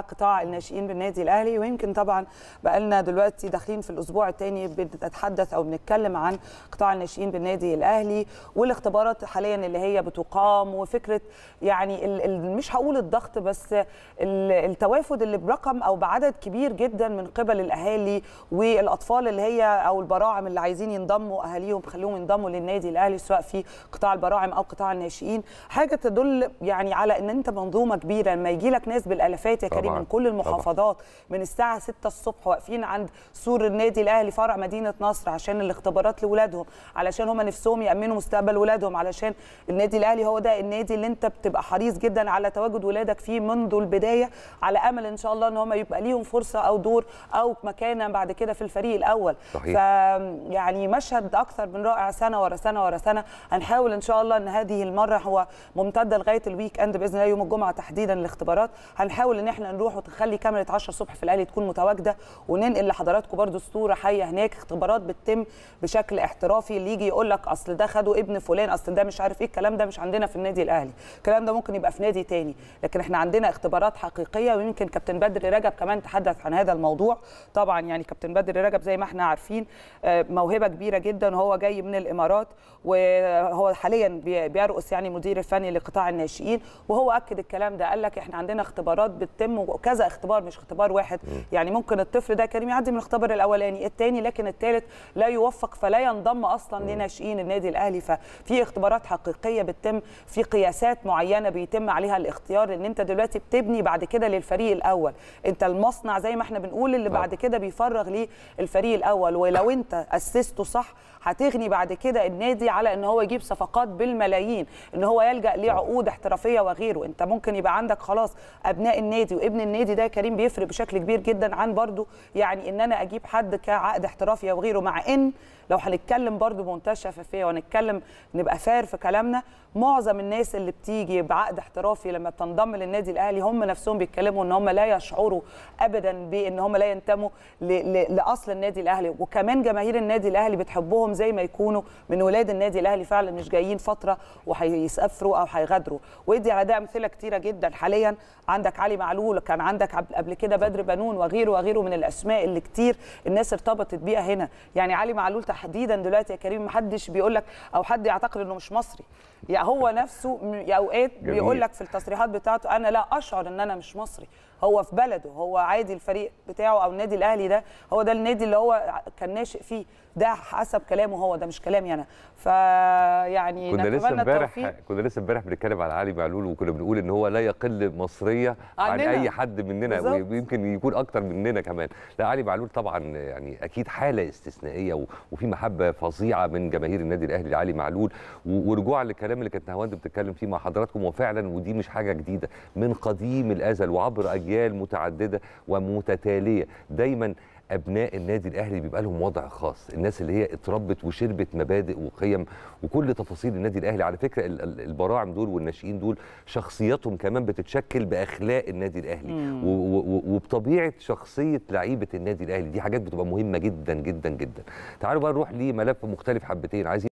بقى قطاع الناشئين بالنادي الاهلي ويمكن طبعا بقى لنا دلوقتي داخلين في الاسبوع الثاني بنتحدث او بنتكلم عن قطاع الناشئين بالنادي الاهلي والاختبارات حاليا اللي هي بتقام وفكره يعني مش هقول الضغط بس التوافد اللي برقم او بعدد كبير جدا من قبل الاهالي والاطفال اللي هي او البراعم اللي عايزين ينضموا اهاليهم خليهم ينضموا للنادي الاهلي سواء في قطاع البراعم او قطاع الناشئين حاجه تدل يعني على ان انت منظومه كبيره لما يجي لك ناس بالالفات يا كريم طبعًا. من كل المحافظات طبعا. من الساعه 6 الصبح واقفين عند سور النادي الاهلي فرع مدينه نصر عشان الاختبارات لاولادهم علشان هم نفسهم يامنوا مستقبل ولادهم علشان النادي الاهلي هو ده النادي اللي انت بتبقى حريص جدا على تواجد ولادك فيه منذ البدايه على امل ان شاء الله ان هم يبقى ليهم فرصه او دور او مكانه بعد كده في الفريق الاول صحيح. يعني مشهد اكثر من رائع سنه ورا سنه ورا سنه هنحاول ان شاء الله ان هذه المره هو ممتده لغايه الويك اند باذن الله يوم الجمعه تحديدا الاختبارات هنحاول ان احنا نروح وتخلي كاميرا 10 الصبح في الاهلي تكون متواجده وننقل لحضراتكم برده الصوره حيه هناك اختبارات بتتم بشكل احترافي اللي يجي يقول لك اصل ده خده ابن فلان اصل ده مش عارف ايه الكلام ده مش عندنا في النادي الاهلي الكلام ده ممكن يبقى في نادي تاني لكن احنا عندنا اختبارات حقيقيه ويمكن كابتن بدر رجب كمان تحدث عن هذا الموضوع طبعا يعني كابتن بدر رجب زي ما احنا عارفين آه، موهبه كبيره جدا وهو جاي من الامارات وهو حاليا بيرقص يعني مدير الفني لقطاع الناشئين وهو اكد الكلام ده قال لك احنا عندنا اختبارات بتتم وكذا اختبار مش اختبار واحد يعني ممكن الطفل ده كريم يعدي من الاختبار الاولاني الثاني لكن الثالث لا يوفق فلا ينضم اصلا لناشئين النادي الاهلي ففي اختبارات حقيقيه بتتم في قياسات معينه بيتم عليها الاختيار ان انت دلوقتي بتبني بعد كده للفريق الاول انت المصنع زي ما احنا بنقول اللي آه. بعد كده بيفرغ للفريق الاول ولو آه. انت اسسته صح هتغني بعد كده النادي على ان هو يجيب صفقات بالملايين ان هو يلجا لعقود آه. احترافيه وغيره انت ممكن يبقى عندك خلاص ابناء النادي وابن ابن النادي ده كريم بيفرق بشكل كبير جدا عن برضو يعني ان انا اجيب حد كعقد احترافي او غيره مع ان لو هنتكلم برضو بمنتهى الشفافيه وهنتكلم نبقى فار في كلامنا معظم الناس اللي بتيجي بعقد احترافي لما بتنضم للنادي الاهلي هم نفسهم بيتكلموا ان هم لا يشعروا ابدا بان هم لا ينتموا لاصل النادي الاهلي وكمان جماهير النادي الاهلي بتحبهم زي ما يكونوا من ولاد النادي الاهلي فعلا مش جايين فتره وهيسافروا او هيغادروا ودي على ده امثله كتيره جدا حاليا عندك علي معلول كان عندك قبل كده بدر بنون وغيره وغيره من الاسماء اللي كتير الناس ارتبطت بيها هنا يعني علي معلول تحديدا دلوقتي يا كريم محدش بيقول لك او حد يعتقد انه مش مصري يعني هو نفسه اوقات بيقول لك في التصريحات بتاعته انا لا اشعر ان انا مش مصري هو في بلده هو عادي الفريق بتاعه او النادي الاهلي ده هو ده النادي اللي هو كان ناشئ فيه ده حسب كلامه هو ده مش كلامي انا فيعني كنا لسه امبارح كنا لسه امبارح بنتكلم على علي معلول وكنا بنقول ان هو لا يقل مصريه عن اي اي حد مننا بالزبط. ويمكن يكون اكتر مننا كمان لا علي معلول طبعا يعني اكيد حاله استثنائيه وفي محبه فظيعه من جماهير النادي الاهلي لعلي معلول ورجوعا للكلام اللي كانت نهاوند بتتكلم فيه مع حضراتكم وفعلا ودي مش حاجه جديده من قديم الازل وعبر اجيال متعدده ومتتاليه دايما ابناء النادي الاهلي بيبقى لهم وضع خاص الناس اللي هي اتربت وشربت مبادئ وقيم وكل تفاصيل النادي الاهلي على فكره البراعم دول والناشئين دول شخصياتهم كمان بتتشكل باخلاق النادي الاهلي وبطبيعه شخصيه لعيبه النادي الاهلي دي حاجات بتبقى مهمه جدا جدا جدا تعالوا بقى نروح لملف مختلف حبتين عايزين